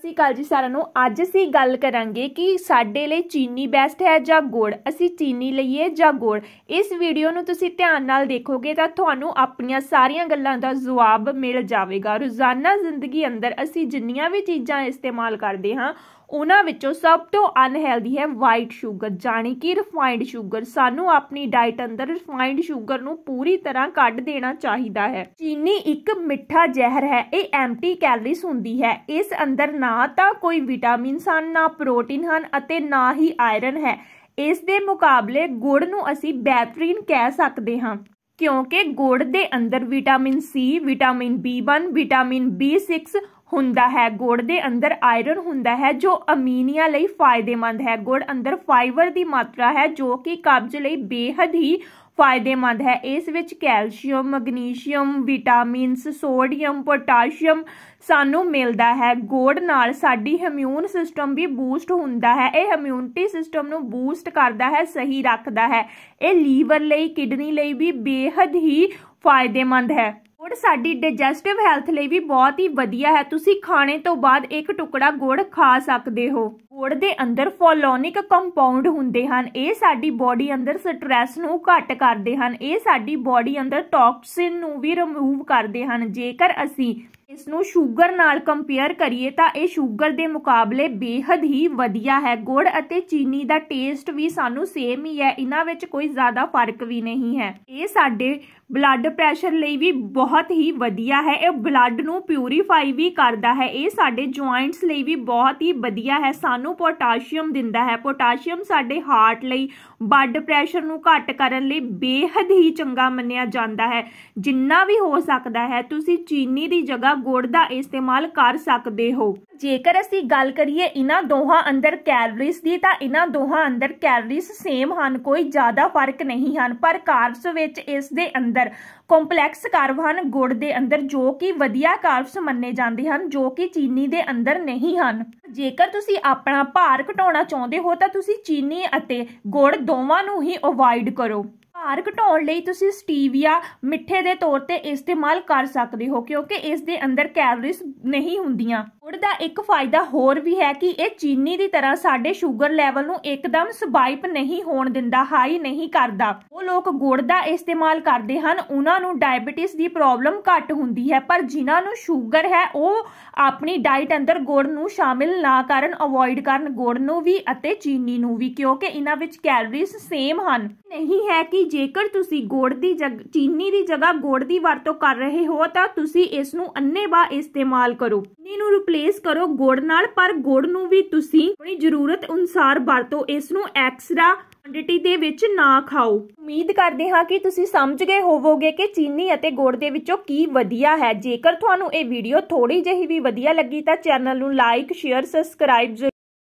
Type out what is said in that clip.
ਸਤਿ ਅਕਾਲ ਜੀ ਸਾਰਿਆਂ ਨੂੰ ਅੱਜ ਅਸੀਂ ਗੱਲ ਕਰਾਂਗੇ ਕਿ ਸਾਡੇ ਲਈ ਚੀਨੀ ਬੈਸਟ ਹੈ ਜਾਂ ਗੁੜ ਅਸੀਂ ਚੀਨੀ ਲਈਏ ਜਾਂ ਗੁੜ ਇਸ ਵੀਡੀਓ ਨੂੰ ਤੁਸੀਂ ਧਿਆਨ ਨਾਲ ਦੇਖੋਗੇ ਤਾਂ ਤੁਹਾਨੂੰ ਆਪਣੀਆਂ ਸਾਰੀਆਂ ਗੱਲਾਂ ਦਾ ਜਵਾਬ ਮਿਲ ਜਾਵੇਗਾ ਰੋਜ਼ਾਨਾ ਜ਼ਿੰਦਗੀ ਅੰਦਰ ਅਸੀਂ ਜਿੰਨੀਆਂ ਵੀ ਚੀਜ਼ਾਂ ਇਸਤੇਮਾਲ ਕਰਦੇ ਹਾਂ ਉਹਨਾਂ ਵਿੱਚੋਂ ਸਭ ਤੋਂ ਅਨਹੈਲਦੀ ਹੈ ਵਾਈਟ 슈ਗਰ ਜਾਨੀ ਕਿ ਰਿਫਾਈਨਡ 슈ਗਰ ਸਾਨੂੰ ਆਪਣੀ ਡਾਈਟ ਅੰਦਰ ਰਿਫਾਈਨਡ 슈ਗਰ ਨੂੰ ਪੂਰੀ ਤਰ੍ਹਾਂ ਕੱਢ ਦੇਣਾ ਚਾਹੀਦਾ ਹੈ ਚੀਨੀ ਇੱਕ ਮਿੱਠਾ ਜ਼ਹਿਰ ਹੈ ਇਹ ਐਮਟੀ ਕੈਲਰੀਜ਼ ਹੁੰਦੀ ਹੈ ਇਸ ਅੰਦਰ ਨਾ ਤਾਂ ਕੋਈ ਵਿਟਾਮਿਨ ਹਨ ਨਾ ਪ੍ਰੋਟੀਨ ਹਨ ਅਤੇ ਨਾ ਹੀ ਆਇਰਨ ਹੈ ਇਸ ਦੇ ਮੁਕਾਬਲੇ ਗੁੜ ਨੂੰ ਅਸੀਂ ਬੈਟਰੀਨ ਕਹਿ ਸਕਦੇ ਹਾਂ ਕਿਉਂਕਿ ਗੁੜ ਦੇ ਅੰਦਰ vitamin C vitamin B one vitamin ਬੀ6 ਹੁੰਦਾ ਹੈ ਗੁੜ ਦੇ ਅੰਦਰ ਆਇਰਨ ਹੁੰਦਾ ਹੈ ਜੋ ਅਮੀਨੀਆ ਲਈ ਫਾਇਦੇਮੰਦ ਹੈ ਗੁੜ ਅੰਦਰ ਫਾਈਬਰ ਦੀ ਮਾਤਰਾ ਹੈ ਜੋ ਕਿ ਕਬਜ਼ ਲਈ ਬੇਹਦ ਹੀ ਫਾਇਦੇਮੰਦ ਹੈ ਇਸ ਵਿੱਚ calcium magnesium vitamins sodium potassium ਸਾਨੂੰ ਮਿਲਦਾ ਹੈ ਗੋੜ ਨਾਲ ਸਾਡੀ ਇਮਿਊਨ ਸਿਸਟਮ ਵੀ ਬੂਸਟ ਹੁੰਦਾ ਹੈ ਇਹ ਇਮਿਊਨਿਟੀ ਸਿਸਟਮ ਨੂੰ ਬੂਸਟ ਕਰਦਾ ਹੈ ਸਹੀ ਰੱਖਦਾ ਹੈ ਇਹ ਲੀਵਰ ਲਈ ਕਿਡਨੀ ਲਈ ਵੀ ਬੇਹਦ ਹੀ ਫਾਇਦੇਮੰਦ ਹੈ ਗੁੜ ਸਾਡੀ ਡਾਈਜੈਸਟਿਵ ਹੈਲਥ ਲਈ ਵੀ ਬਹੁਤ ਹੀ ਵਧੀਆ ਹੈ ਤੁਸੀਂ ਖਾਣੇ ਤੋਂ ਬਾਅਦ ਇੱਕ ਟੁਕੜਾ ਗੁੜ ਖਾ ਸਕਦੇ ਹੋ ਗੁੜ ਦੇ ਅੰਦਰ ਫੋਲੋਨਿਕ ਕੰਪਾਊਂਡ ਹੁੰਦੇ ਹਨ ਇਹ ਸਾਡੀ ਬਾਡੀ ਅੰਦਰ ਸਟ੍ਰੈਸ ਨੂੰ ਘੱਟ ਕਰਦੇ ਹਨ ਇਹ ਸਾਡੀ ਬਾਡੀ ਅੰਦਰ ਟੌਕਸਿਨ ਨੂੰ ਵੀ ਰਿਮੂਵ ਕਰਦੇ ਹਨ ਜੇਕਰ ਅਸੀਂ ਮਿਲਟਸ ਨੂੰ 슈ਗਰ ਨਾਲ ਕੰਪੇਅਰ ਕਰੀਏ ਤਾਂ ਇਹ 슈ਗਰ ਦੇ ਮੁਕਾਬਲੇ ਬੇਹਦ ਹੀ ਵਧੀਆ ਹੈ ਗੁੜ ਅਤੇ ਚੀਨੀ ਦਾ ਟੇਸਟ ਵੀ ਸਾਨੂੰ ਸੇਮ ਹੀ ਹੈ ਇਹਨਾਂ ਵਿੱਚ ਕੋਈ ਜ਼ਿਆਦਾ ਫਰਕ ਵੀ ਨਹੀਂ ਹੈ ਇਹ ਸਾਡੇ ਬਲੱਡ ਪ੍ਰੈਸ਼ਰ ਲਈ ਵੀ ਬਹੁਤ ਹੀ ਵਧੀਆ ਹੈ ਇਹ ਬਲੱਡ ਨੂੰ ਪਿਊਰੀਫਾਈ ਵੀ ਕਰਦਾ ਹੈ ਇਹ ਸਾਡੇ ਜੁਆਇੰਟਸ ਲਈ ਵੀ ਬਹੁਤ ਹੀ ਵਧੀਆ ਹੈ ਸਾਨੂੰ ਪੋਟਾਸ਼ੀਅਮ ਦਿੰਦਾ ਹੈ ਪੋਟਾਸ਼ੀਅਮ ਸਾਡੇ ਹਾਰਟ ਲਈ ਬਲੱਡ ਪ੍ਰੈਸ਼ਰ ਨੂੰ ਘੱਟ ਕਰਨ ਲਈ ਬੇਹਦ ਹੀ ਚੰਗਾ ਮੰਨਿਆ ਜਾਂਦਾ ਹੈ ਜਿੰਨਾ ਵੀ ਹੋ ਸਕਦਾ ਹੈ ਤੁਸੀਂ ਚੀਨੀ ਦੀ ਜਗ੍ਹਾ ਗੁੜ ਦਾ ਇਸਤੇਮਾਲ ਕਰ ਸਕਦੇ ਹੋ ਜੇਕਰ ਅਸੀਂ ਗੱਲ ਕਰੀਏ ਇਹਨਾਂ ਦੋਹਾਂ ਅੰਦਰ ਕੈਲਰੀਜ਼ ਦੀ ਤਾਂ ਇਹਨਾਂ ਦੋਹਾਂ ਅੰਦਰ ਕੈਲਰੀਜ਼ ਸੇਮ ਹਨ ਕੋਈ ਜ਼ਿਆਦਾ ਫਰਕ ਨਹੀਂ ਹਨ ਪਰ ਕਾਰਬਸ ਵਿੱਚ ਇਸ ਦੇ ਅੰਦਰ ਕੰਪਲੈਕਸ ਕਾਰਬ ਹਨ ਗੁੜ ਦੇ ਅੰਦਰ ਜੋ ਕਿ ਵਧੀਆ ਕਾਰਬਸ ਮੰਨੇ ਜਾਂਦੇ ਹਨ ਜੋ ਕਿ ਚੀਨੀ ਦੇ ਅੰਦਰ ਨਹੀਂ ਹਨ ਜੇਕਰ ਤੁਸੀਂ ਆਪਣਾ ਭਾਰ ਘਟਾਉਣਾ ਚਾਹੁੰਦੇ ਹੋ ਤਾਂ ਤੁਸੀਂ ਚੀਨੀ ਅਤੇ ਗੁੜ ਦੋਵਾਂ ਨੂੰ ਹੀ ਅਵੋਇਡ ਕਰੋ ਭਾਰ ਘਟਾਉਣ ਲਈ ਤੁਸੀਂ ਸਟੀਵੀਆ ਮਿੱਠੇ ਦੇ ਤੌਰ ਤੇ ਇਸਤੇਮਾਲ ਕਰ ਸਕਦੇ ਹੋ ਕਿਉਂਕਿ ਇਸ ਦੇ ਅੰਦਰ ਕੈਲਰੀਜ਼ ਨਹੀਂ ਹੁੰਦੀਆਂ ਗੁੜ ਦਾ ਇੱਕ ਫਾਇਦਾ ਹੋਰ ਵੀ ਹੈ ਕਿ ਇਹ ਚੀਨੀ ਦੀ ਤਰ੍ਹਾਂ ਸਾਡੇ ਸ਼ੂਗਰ ਲੈਵਲ ਨੂੰ ਇੱਕਦਮ ਸਬਾਈਪ ਨਹੀਂ ਹੋਣ ਦਿੰਦਾ ਹਾਈ ਨਹੀਂ ਕਰਦਾ ਉਹ ਲੋਕ ਗੁੜ ਦਾ ਇਸਤੇਮਾਲ ਕਰਦੇ ਹਨ ਉਹਨਾਂ ਨੂੰ ਡਾਇਬੀਟਿਸ ਦੀ ਪ੍ਰੋਬਲਮ ਘੱਟ ਹੁੰਦੀ ਹੈ ਪਰ ਜਿਨ੍ਹਾਂ ਨੂੰ ਸ਼ੂਗਰ ਹੈ ਉਹ ਆਪਣੀ ਡਾਈਟ ਅੰਦਰ ਗੁੜ ਨੂੰ ਸ਼ਾਮਿਲ ਨਾ ਕਰਨ ਅਵੋਇਡ ਕਰਨ ਗੁੜ ਨੂੰ ਵੀ ਅਤੇ ਚੀਨੀ ਨੂੰ ਵੀ ਕਿਉਂਕਿ ਇਹਨਾਂ ਵਿੱਚ ਕੈਲਰੀਜ਼ ਸੇਮ ਹਨ ਨਹੀਂ ਹੈ ਕਿ ਜੇਕਰ ਤੁਸੀਂ ਗੋੜ ਦੀ ਚੀਨੀ ਦੀ ਜਗ੍ਹਾ ਗੋੜ ਦੀ ਵਰਤੋਂ ਕਰ ਰਹੇ ਹੋ ਤਾਂ ਤੁਸੀਂ ਇਸ ਨੂੰ ਅੰਨੇਵਾ ਇਸਤੇਮਾਲ ਕਰੋ ਚੀਨੀ ਨੂੰ ਰਿਪਲੇਸ ਕਰੋ ਗੋੜ ਨਾਲ ਪਰ ਗੋੜ ਨੂੰ ਵੀ ਤੁਸੀਂ ਆਪਣੀ ਜ਼ਰੂਰਤ ਅਨੁਸਾਰ ਵਰਤੋ ਇਸ ਨੂੰ ਐਕਸਟਰਾ ਕੁਆਂਟੀਟੀ ਦੇ ਵਿੱਚ ਨਾ ਖਾਓ ਉਮੀਦ ਕਰਦੇ ਹਾਂ ਕਿ ਤੁਸੀਂ ਸਮਝ ਗਏ ਹੋਵੋਗੇ ਕਿ ਚੀਨੀ ਅਤੇ ਗੋੜ ਦੇ ਵਿੱਚੋਂ ਕੀ ਵਧੀਆ ਹੈ ਜੇਕਰ ਤੁਹਾਨੂੰ ਇਹ ਵੀਡੀਓ ਥੋੜੀ ਜਿਹੀ ਵੀ ਵਧੀਆ ਲੱਗੀ ਤਾਂ ਚੈਨਲ ਨੂੰ ਲਾਈਕ ਸ਼ੇਅਰ ਸਬਸਕ੍ਰਾਈਬ